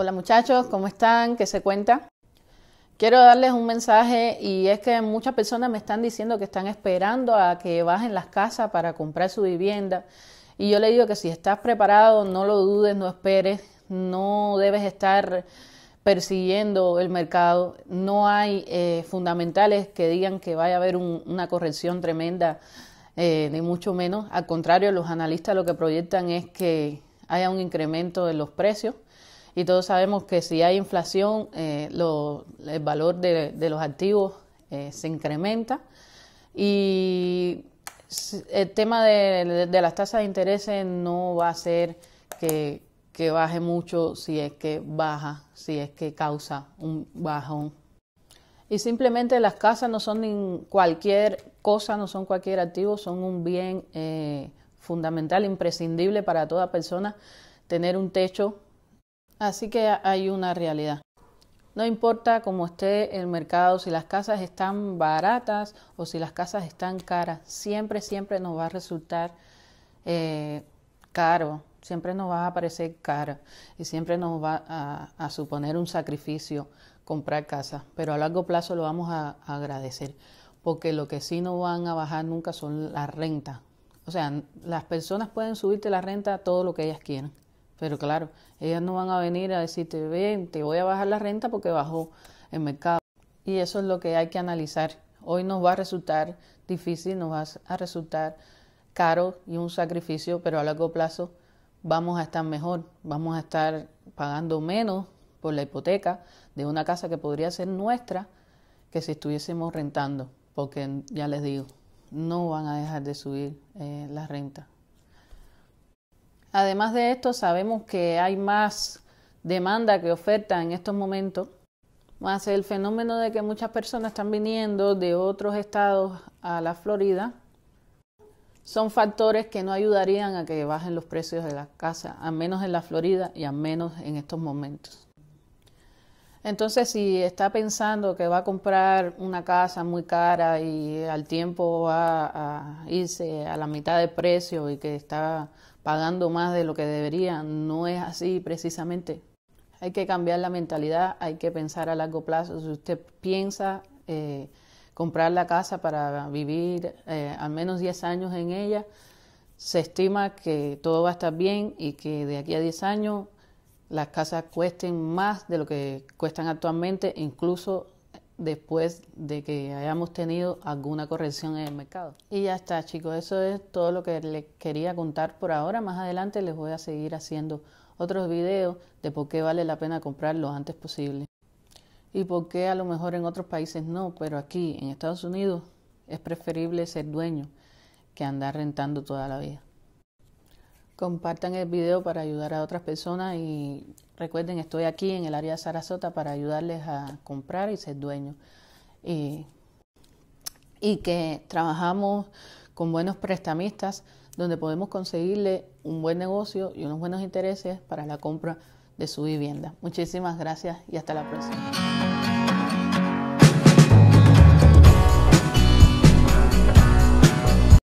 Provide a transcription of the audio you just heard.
Hola muchachos, ¿cómo están? ¿Qué se cuenta? Quiero darles un mensaje y es que muchas personas me están diciendo que están esperando a que bajen las casas para comprar su vivienda. Y yo le digo que si estás preparado, no lo dudes, no esperes, no debes estar persiguiendo el mercado. No hay eh, fundamentales que digan que vaya a haber una corrección tremenda, eh, ni mucho menos. Al contrario, los analistas lo que proyectan es que haya un incremento de los precios. Y todos sabemos que si hay inflación, eh, el valor de, los activos eh, se incrementa. Y el tema de, las tasas de interés no va a ser que, baje mucho si es que baja, si es que causa un bajón y simplemente las casas no son cualquier cosa, no son cualquier activo, son un bien eh, fundamental, imprescindible para toda persona, tener un techo Así que hay una realidad. No importa cómo esté el mercado, si las casas están baratas o si las casas están caras, siempre, siempre nos va a resultar eh, caro, siempre nos va a parecer caro y siempre nos va a, suponer un sacrificio comprar casa, pero a largo plazo lo vamos a, agradecer, porque lo que sí no van a bajar nunca son las rentas. O sea, las personas pueden subirte la renta a todo lo que ellas quieran pero claro, ellas no van a venir a decirte, ven, te voy a bajar la renta porque bajó el mercado. Y eso es lo que hay que analizar. Hoy nos va a resultar difícil, nos va a resultar caro y un sacrificio, pero a largo plazo vamos a estar mejor, vamos a estar pagando menos por la hipoteca de una casa que podría ser nuestra que si estuviésemos rentando, porque ya les digo, no van a dejar de subir eh, la renta. Además de esto, sabemos que hay más demanda que oferta en estos momentos, más el fenómeno de que muchas personas están viniendo de otros estados a la Florida, son factores que no ayudarían a que bajen los precios de la casa, a menos en la Florida y a menos en estos momentos. Entonces, si está pensando que va a comprar una casa muy cara y al tiempo va a irse a la mitad de precio y que está pagando más de lo que debería, no es así precisamente. Hay que cambiar la mentalidad, hay que pensar a largo plazo. Si usted piensa eh, comprar la casa para vivir eh, al menos 10 años en ella, se estima que todo va a estar bien y que de aquí a 10 años las casas cuesten más de lo que cuestan actualmente, incluso después de que hayamos tenido alguna corrección en el mercado. Y ya está, chicos, eso es todo lo que les quería contar por ahora. Más adelante les voy a seguir haciendo otros videos de por qué vale la pena comprar lo antes posible. Y por qué a lo mejor en otros países no, pero aquí en Estados Unidos es preferible ser dueño que andar rentando toda la vida. Compartan el video para ayudar a otras personas y recuerden, estoy aquí en el área de Sarasota para ayudarles a comprar y ser dueños. Y, y que trabajamos con buenos prestamistas donde podemos conseguirle un buen negocio y unos buenos intereses para la compra de su vivienda. Muchísimas gracias y hasta la próxima.